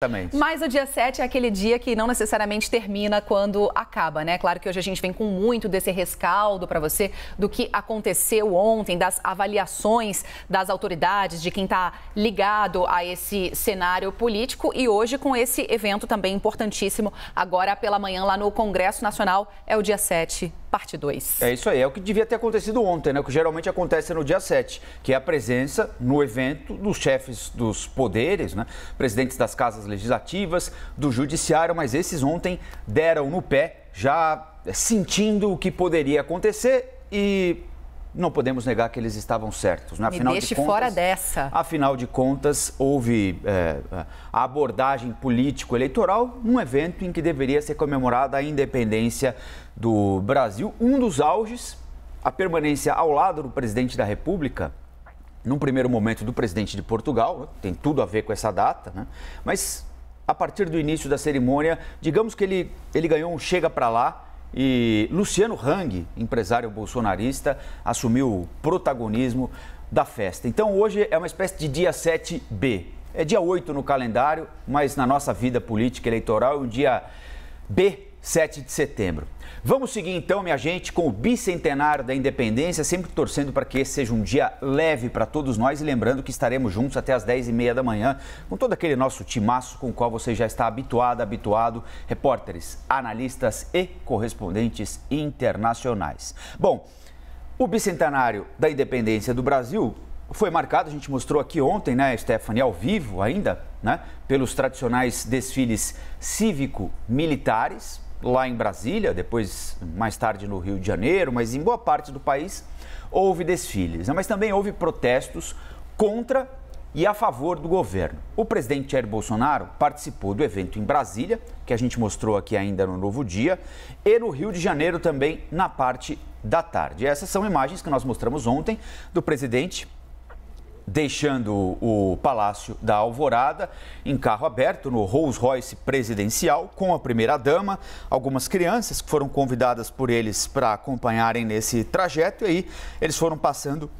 Exatamente. Mas o dia 7 é aquele dia que não necessariamente termina quando acaba, né? Claro que hoje a gente vem com muito desse rescaldo para você do que aconteceu ontem, das avaliações das autoridades, de quem está ligado a esse cenário político e hoje com esse evento também importantíssimo, agora pela manhã lá no Congresso Nacional, é o dia 7 parte 2. É isso aí, é o que devia ter acontecido ontem, né? O que geralmente acontece no dia 7, que é a presença no evento dos chefes dos poderes, né? Presidentes das casas legislativas, do judiciário, mas esses ontem deram no pé, já sentindo o que poderia acontecer e não podemos negar que eles estavam certos. Né? Afinal Me deixe de contas, fora dessa. Afinal de contas, houve é, a abordagem político-eleitoral num evento em que deveria ser comemorada a independência do Brasil. Um dos auges, a permanência ao lado do presidente da República, num primeiro momento do presidente de Portugal, né? tem tudo a ver com essa data, né? mas a partir do início da cerimônia, digamos que ele, ele ganhou um chega para lá e Luciano Hang, empresário bolsonarista, assumiu o protagonismo da festa. Então hoje é uma espécie de dia 7B. É dia 8 no calendário, mas na nossa vida política eleitoral é um dia B 7 de setembro. Vamos seguir então, minha gente, com o bicentenário da independência, sempre torcendo para que esse seja um dia leve para todos nós e lembrando que estaremos juntos até as 10h30 da manhã com todo aquele nosso timaço com o qual você já está habituado, habituado, repórteres, analistas e correspondentes internacionais. Bom, o bicentenário da independência do Brasil foi marcado, a gente mostrou aqui ontem, né, Stephanie, ao vivo ainda, né, pelos tradicionais desfiles cívico-militares, lá em Brasília, depois mais tarde no Rio de Janeiro, mas em boa parte do país houve desfiles, né? mas também houve protestos contra e a favor do governo. O presidente Jair Bolsonaro participou do evento em Brasília, que a gente mostrou aqui ainda no Novo Dia, e no Rio de Janeiro também na parte da tarde. Essas são imagens que nós mostramos ontem do presidente deixando o Palácio da Alvorada em carro aberto no Rolls-Royce presidencial com a primeira-dama, algumas crianças que foram convidadas por eles para acompanharem nesse trajeto e aí eles foram passando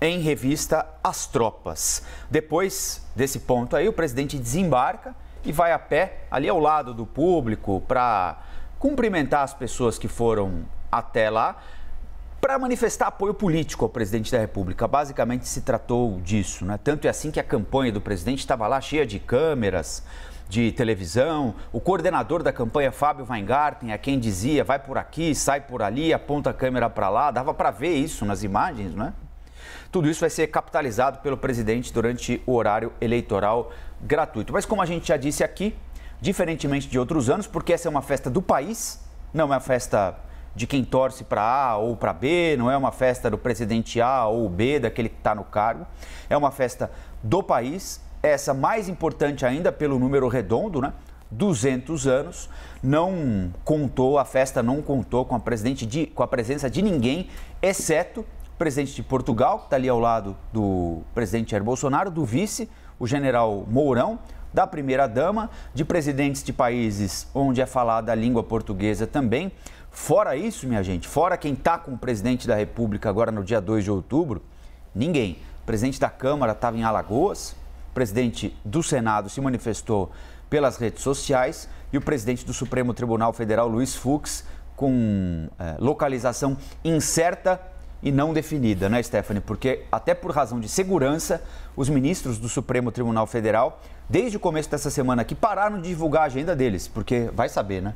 em revista as tropas. Depois desse ponto aí, o presidente desembarca e vai a pé ali ao lado do público para cumprimentar as pessoas que foram até lá para manifestar apoio político ao presidente da República. Basicamente se tratou disso, né? Tanto é assim que a campanha do presidente estava lá cheia de câmeras, de televisão. O coordenador da campanha, Fábio Weingarten, a é quem dizia vai por aqui, sai por ali, aponta a câmera para lá, dava para ver isso nas imagens, né? Tudo isso vai ser capitalizado pelo presidente durante o horário eleitoral gratuito. Mas como a gente já disse aqui, diferentemente de outros anos, porque essa é uma festa do país, não é uma festa de quem torce para A ou para B, não é uma festa do presidente A ou B, daquele que está no cargo, é uma festa do país, é essa mais importante ainda pelo número redondo, né? 200 anos, não contou, a festa não contou com a, presidente de, com a presença de ninguém, exceto o presidente de Portugal, que está ali ao lado do presidente Jair Bolsonaro, do vice, o general Mourão, da primeira-dama, de presidentes de países onde é falada a língua portuguesa também, Fora isso, minha gente, fora quem está com o presidente da República agora no dia 2 de outubro, ninguém. O presidente da Câmara estava em Alagoas, o presidente do Senado se manifestou pelas redes sociais e o presidente do Supremo Tribunal Federal, Luiz Fux, com é, localização incerta e não definida, né, Stephanie? Porque, até por razão de segurança, os ministros do Supremo Tribunal Federal, desde o começo dessa semana aqui, pararam de divulgar a agenda deles, porque vai saber, né?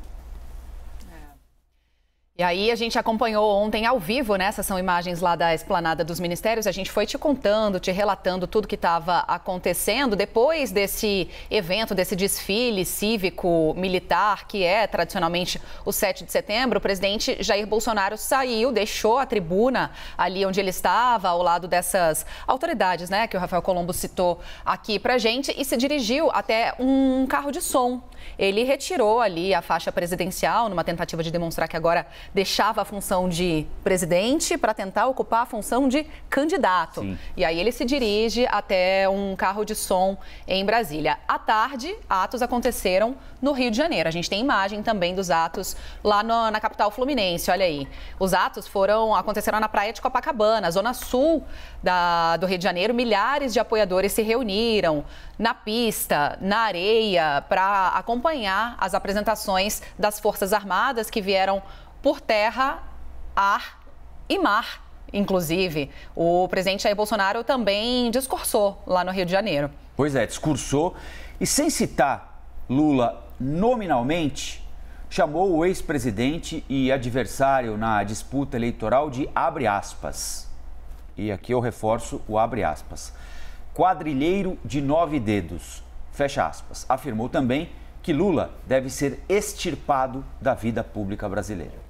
E aí a gente acompanhou ontem ao vivo, né? Essas são imagens lá da esplanada dos ministérios. A gente foi te contando, te relatando tudo que estava acontecendo depois desse evento, desse desfile cívico-militar que é tradicionalmente o 7 de setembro. O presidente Jair Bolsonaro saiu, deixou a tribuna ali onde ele estava, ao lado dessas autoridades, né? Que o Rafael Colombo citou aqui pra gente e se dirigiu até um carro de som. Ele retirou ali a faixa presidencial numa tentativa de demonstrar que agora deixava a função de presidente para tentar ocupar a função de candidato. Sim. E aí ele se dirige até um carro de som em Brasília. À tarde, atos aconteceram no Rio de Janeiro. A gente tem imagem também dos atos lá no, na capital fluminense, olha aí. Os atos foram aconteceram na praia de Copacabana, zona sul da, do Rio de Janeiro. Milhares de apoiadores se reuniram na pista, na areia, para acompanhar as apresentações das Forças Armadas que vieram por terra, ar e mar. Inclusive, o presidente Jair Bolsonaro também discursou lá no Rio de Janeiro. Pois é, discursou e sem citar Lula nominalmente, chamou o ex-presidente e adversário na disputa eleitoral de abre aspas. E aqui eu reforço o abre aspas. Quadrilheiro de nove dedos. Fecha aspas. Afirmou também que Lula deve ser extirpado da vida pública brasileira.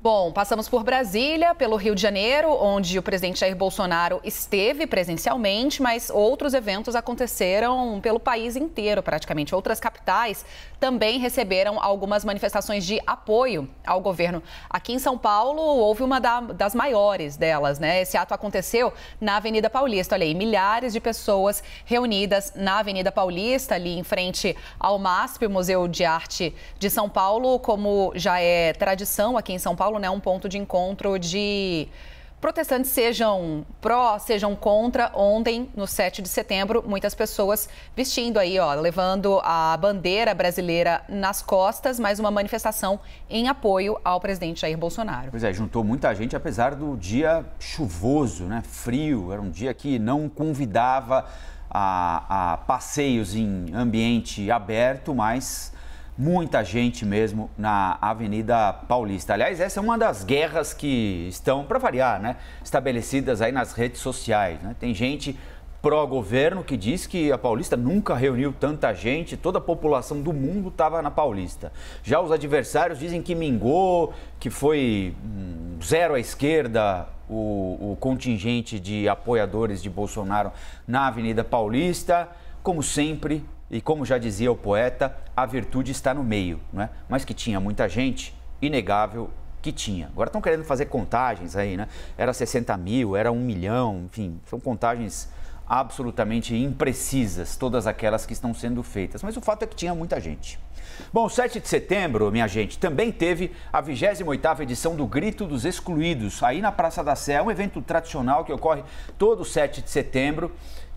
Bom, passamos por Brasília, pelo Rio de Janeiro, onde o presidente Jair Bolsonaro esteve presencialmente, mas outros eventos aconteceram pelo país inteiro, praticamente. Outras capitais também receberam algumas manifestações de apoio ao governo. Aqui em São Paulo, houve uma da, das maiores delas, né? Esse ato aconteceu na Avenida Paulista. Olha aí, milhares de pessoas reunidas na Avenida Paulista, ali em frente ao MASP, o Museu de Arte de São Paulo, como já é tradição aqui em São Paulo. Paulo, né, um ponto de encontro de protestantes sejam pró, sejam contra, ontem, no 7 de setembro, muitas pessoas vestindo aí, ó, levando a bandeira brasileira nas costas, mais uma manifestação em apoio ao presidente Jair Bolsonaro. Pois é, juntou muita gente, apesar do dia chuvoso, né, frio, era um dia que não convidava a, a passeios em ambiente aberto, mas muita gente mesmo na Avenida Paulista. Aliás, essa é uma das guerras que estão, para variar, né, estabelecidas aí nas redes sociais. Né? Tem gente pró-governo que diz que a Paulista nunca reuniu tanta gente, toda a população do mundo estava na Paulista. Já os adversários dizem que mingou, que foi hum, zero à esquerda o, o contingente de apoiadores de Bolsonaro na Avenida Paulista. Como sempre, e como já dizia o poeta, a virtude está no meio, é? mas que tinha muita gente, inegável que tinha. Agora estão querendo fazer contagens aí, né? Era 60 mil, era um milhão, enfim, são contagens absolutamente imprecisas, todas aquelas que estão sendo feitas. Mas o fato é que tinha muita gente. Bom, 7 de setembro, minha gente, também teve a 28ª edição do Grito dos Excluídos, aí na Praça da Sé, é um evento tradicional que ocorre todo 7 de setembro,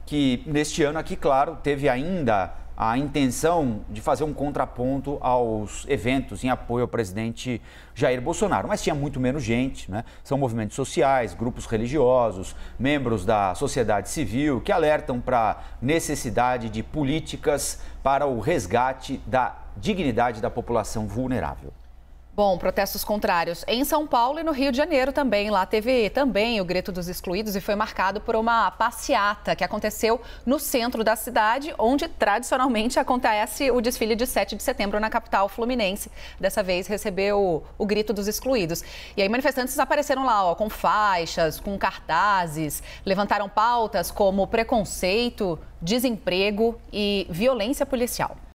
que neste ano aqui, claro, teve ainda a intenção de fazer um contraponto aos eventos em apoio ao presidente Jair Bolsonaro, mas tinha muito menos gente, né? São movimentos sociais, grupos religiosos, membros da sociedade civil que alertam para necessidade de políticas para o resgate da dignidade da população vulnerável. Bom, protestos contrários em São Paulo e no Rio de Janeiro também. Lá teve também o grito dos excluídos e foi marcado por uma passeata que aconteceu no centro da cidade, onde tradicionalmente acontece o desfile de 7 de setembro na capital fluminense. Dessa vez recebeu o, grito dos excluídos. E aí manifestantes apareceram lá ó, com faixas, com cartazes, levantaram pautas como preconceito, desemprego e violência policial.